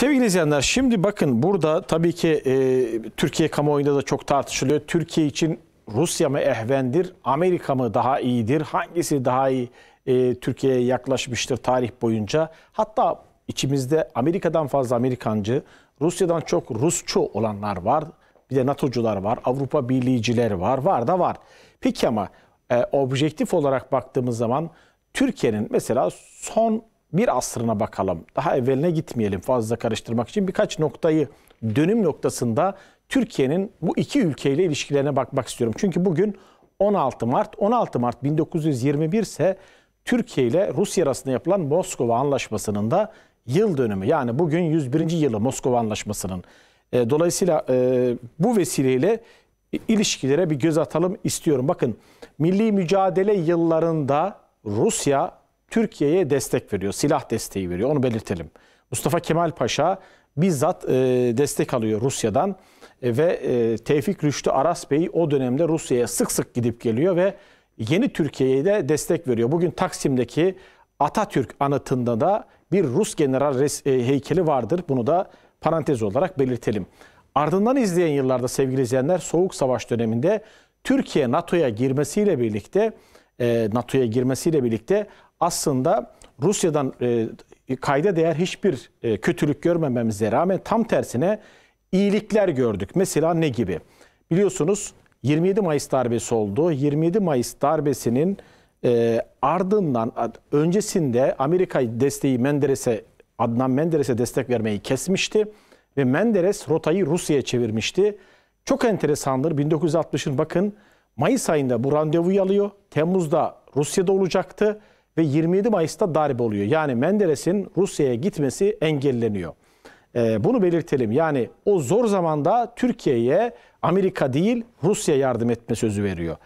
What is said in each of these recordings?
Sevgili izleyenler şimdi bakın burada tabii ki e, Türkiye kamuoyunda da çok tartışılıyor. Türkiye için Rusya mı ehvendir, Amerika mı daha iyidir, hangisi daha iyi e, Türkiye'ye yaklaşmıştır tarih boyunca. Hatta içimizde Amerika'dan fazla Amerikancı, Rusya'dan çok Rusçu olanlar var. Bir de NATO'cular var, Avrupa Birliğicileri var, var da var. Peki ama e, objektif olarak baktığımız zaman Türkiye'nin mesela son bir asrına bakalım. Daha evveline gitmeyelim fazla karıştırmak için. Birkaç noktayı dönüm noktasında Türkiye'nin bu iki ülkeyle ilişkilerine bakmak istiyorum. Çünkü bugün 16 Mart. 16 Mart 1921 ise Türkiye ile Rusya arasında yapılan Moskova Anlaşması'nın da yıl dönümü. Yani bugün 101. yılı Moskova Anlaşması'nın. E, dolayısıyla e, bu vesileyle ilişkilere bir göz atalım istiyorum. Bakın milli mücadele yıllarında Rusya Türkiye'ye destek veriyor, silah desteği veriyor. Onu belirtelim. Mustafa Kemal Paşa bizzat e, destek alıyor Rusya'dan e, ve e, Tevfik Rüştü Aras Bey o dönemde Rusya'ya sık sık gidip geliyor ve yeni Türkiye'ye de destek veriyor. Bugün Taksim'deki Atatürk anıtında da bir Rus general res, e, heykeli vardır. Bunu da parantez olarak belirtelim. Ardından izleyen yıllarda sevgili izleyenler Soğuk Savaş döneminde Türkiye NATO'ya girmesiyle birlikte e, NATO'ya girmesiyle birlikte aslında Rusya'dan e, kayda değer hiçbir e, kötülük görmememize rağmen tam tersine iyilikler gördük. Mesela ne gibi? Biliyorsunuz 27 Mayıs darbesi oldu. 27 Mayıs darbesinin e, ardından öncesinde Amerika desteği Menderes'e Adnan Menderes'e destek vermeyi kesmişti ve Menderes rotayı Rusya'ya çevirmişti. Çok enteresandır 1960'ın bakın Mayıs ayında bu randevuyu alıyor. Temmuz'da Rusya'da olacaktı ve 27 Mayıs'ta darbe oluyor. Yani Menderes'in Rusya'ya gitmesi engelleniyor. Ee, bunu belirtelim. Yani o zor zamanda Türkiye'ye Amerika değil Rusya yardım etme sözü veriyor.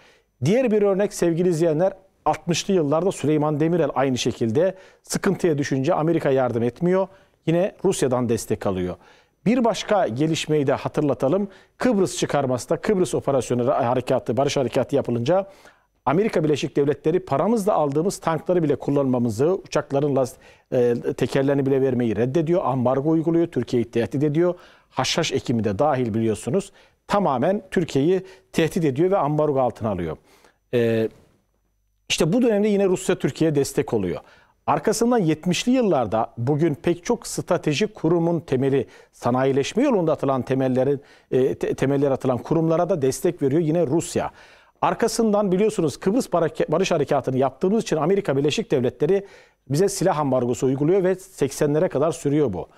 Diğer bir örnek sevgili izleyenler 60'lı yıllarda Süleyman Demirel aynı şekilde sıkıntıya düşünce Amerika yardım etmiyor. Yine Rusya'dan destek alıyor. Bir başka gelişmeyi de hatırlatalım. Kıbrıs çıkarması da Kıbrıs operasyonu harekatı, barış harekatı yapılınca Amerika Birleşik Devletleri paramızla aldığımız tankları bile kullanmamızı, uçakların last, e, tekerlerini bile vermeyi reddediyor. Ambargo uyguluyor, Türkiye'yi tehdit ediyor. Haşhaş ekimi de dahil biliyorsunuz. Tamamen Türkiye'yi tehdit ediyor ve ambargo altına alıyor. E, işte bu dönemde yine Rusya Türkiye'ye destek oluyor. Arkasından 70'li yıllarda bugün pek çok stratejik kurumun temeli, sanayileşme yolunda atılan temellerin, e, te, temeller atılan kurumlara da destek veriyor yine Rusya. Arkasından biliyorsunuz Kıbrıs Barış Harekatı'nı yaptığımız için Amerika Birleşik Devletleri bize silah ambargosu uyguluyor ve 80'lere kadar sürüyor bu.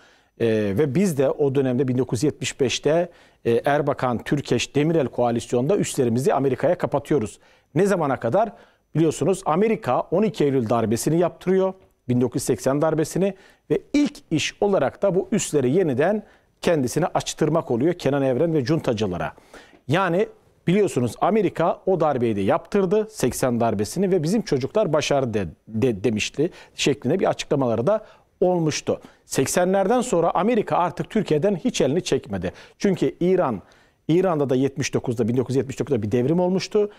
ee, ve biz de o dönemde 1975'te e, Erbakan, Türkeş, Demirel koalisyonda üslerimizi Amerika'ya kapatıyoruz. Ne zamana kadar? Biliyorsunuz Amerika 12 Eylül darbesini yaptırıyor. 1980 darbesini ve ilk iş olarak da bu üsleri yeniden kendisine açtırmak oluyor Kenan Evren ve cuntacılara. Yani Biliyorsunuz Amerika o darbeyi de yaptırdı 80 darbesini ve bizim çocuklar başarı de, de, demişti şeklinde bir açıklamaları da olmuştu. 80'lerden sonra Amerika artık Türkiye'den hiç elini çekmedi. Çünkü İran İran'da da 79'da 1979'da bir devrim olmuştu.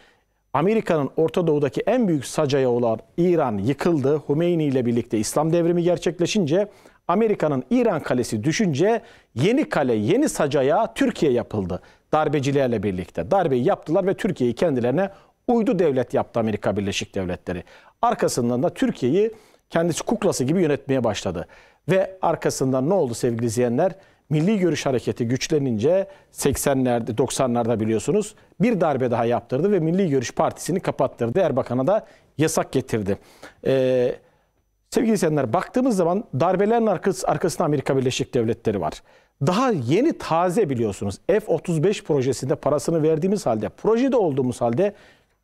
Amerika'nın Orta Doğu'daki en büyük sacaya olan İran yıkıldı. Hümeyni ile birlikte İslam devrimi gerçekleşince Amerika'nın İran kalesi düşünce yeni kale yeni sacaya Türkiye yapıldı. Darbecilerle birlikte darbeyi yaptılar ve Türkiye'yi kendilerine uydu devlet yaptı Amerika Birleşik Devletleri. Arkasından da Türkiye'yi kendisi kuklası gibi yönetmeye başladı. Ve arkasından ne oldu sevgili izleyenler? Milli Görüş Hareketi güçlenince 80'lerde 90'larda biliyorsunuz bir darbe daha yaptırdı ve Milli Görüş Partisi'ni kapattırdı. Erbakan'a da yasak getirdi. Ee, Sevgili izleyenler baktığımız zaman darbelerin arkasında Amerika Birleşik Devletleri var. Daha yeni taze biliyorsunuz F-35 projesinde parasını verdiğimiz halde, projede olduğumuz halde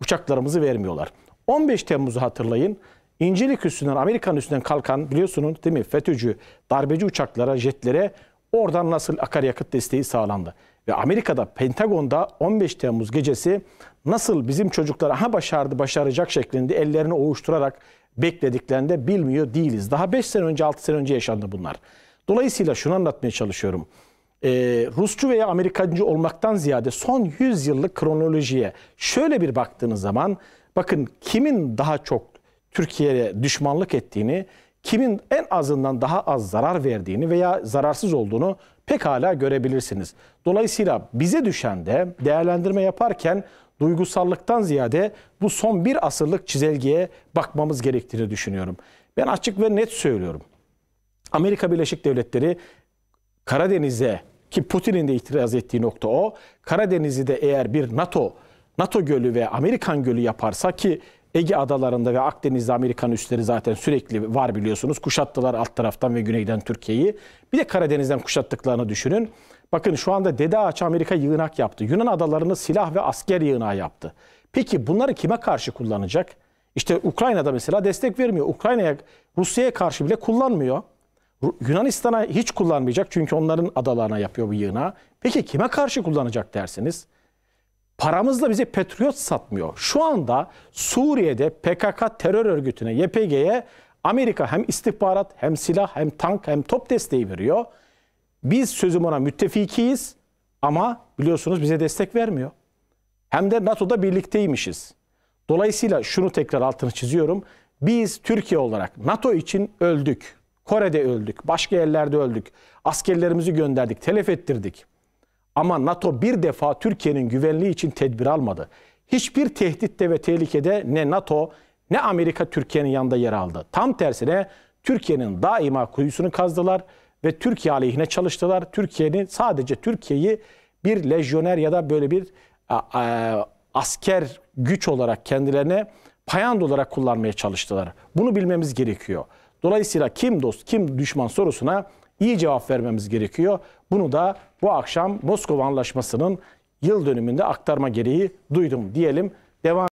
uçaklarımızı vermiyorlar. 15 Temmuz'u hatırlayın. İncelik üstünden, Amerikan üstünden kalkan biliyorsunuz değil mi FETÖ'cü, darbeci uçaklara, jetlere oradan nasıl akaryakıt desteği sağlandı. Ve Amerika'da Pentagon'da 15 Temmuz gecesi nasıl bizim çocuklar ha başardı başaracak şeklinde ellerini ovuşturarak beklediklerinde bilmiyor değiliz. Daha 5 sene önce 6 sene önce yaşandı bunlar. Dolayısıyla şunu anlatmaya çalışıyorum. Ee, Rusçu veya Amerikancı olmaktan ziyade son 100 yıllık kronolojiye şöyle bir baktığınız zaman bakın kimin daha çok Türkiye'ye düşmanlık ettiğini, kimin en azından daha az zarar verdiğini veya zararsız olduğunu pekala görebilirsiniz. Dolayısıyla bize düşen de değerlendirme yaparken duygusallıktan ziyade bu son bir asırlık çizelgeye bakmamız gerektiğini düşünüyorum. Ben açık ve net söylüyorum. Amerika Birleşik Devletleri Karadeniz'e ki Putin'in de itiraz ettiği nokta o. Karadeniz'i de eğer bir NATO, NATO gölü ve Amerikan gölü yaparsa ki Ege adalarında ve Akdeniz'de Amerikan üsleri zaten sürekli var biliyorsunuz. Kuşattılar alt taraftan ve güneyden Türkiye'yi. Bir de Karadeniz'den kuşattıklarını düşünün. Bakın şu anda Dede Ağaç Amerika yığınak yaptı. Yunan adalarını silah ve asker yığınağı yaptı. Peki bunları kime karşı kullanacak? İşte Ukrayna'da mesela destek vermiyor. Ukrayna'ya, Rusya'ya karşı bile kullanmıyor. Yunanistan'a hiç kullanmayacak çünkü onların adalarına yapıyor bu yığınağı. Peki kime karşı kullanacak dersiniz? Paramızla bize Patriot satmıyor. Şu anda Suriye'de PKK terör örgütüne, YPG'ye Amerika hem istihbarat, hem silah, hem tank, hem top desteği veriyor. Biz sözüm ona müttefikiyiz ama biliyorsunuz bize destek vermiyor. Hem de NATO'da birlikteymişiz. Dolayısıyla şunu tekrar altını çiziyorum. Biz Türkiye olarak NATO için öldük. Kore'de öldük, başka yerlerde öldük. Askerlerimizi gönderdik, telef ettirdik. Ama NATO bir defa Türkiye'nin güvenliği için tedbir almadı. Hiçbir tehditte ve tehlikede ne NATO ne Amerika Türkiye'nin yanında yer aldı. Tam tersine Türkiye'nin daima kuyusunu kazdılar ve Türkiye aleyhine çalıştılar. Türkiye'nin sadece Türkiye'yi bir lejyoner ya da böyle bir a, a, asker güç olarak kendilerine payand olarak kullanmaya çalıştılar. Bunu bilmemiz gerekiyor. Dolayısıyla kim dost, kim düşman sorusuna iyi cevap vermemiz gerekiyor. Bunu da bu akşam Moskova Anlaşması'nın yıl dönümünde aktarma gereği duydum diyelim. Devam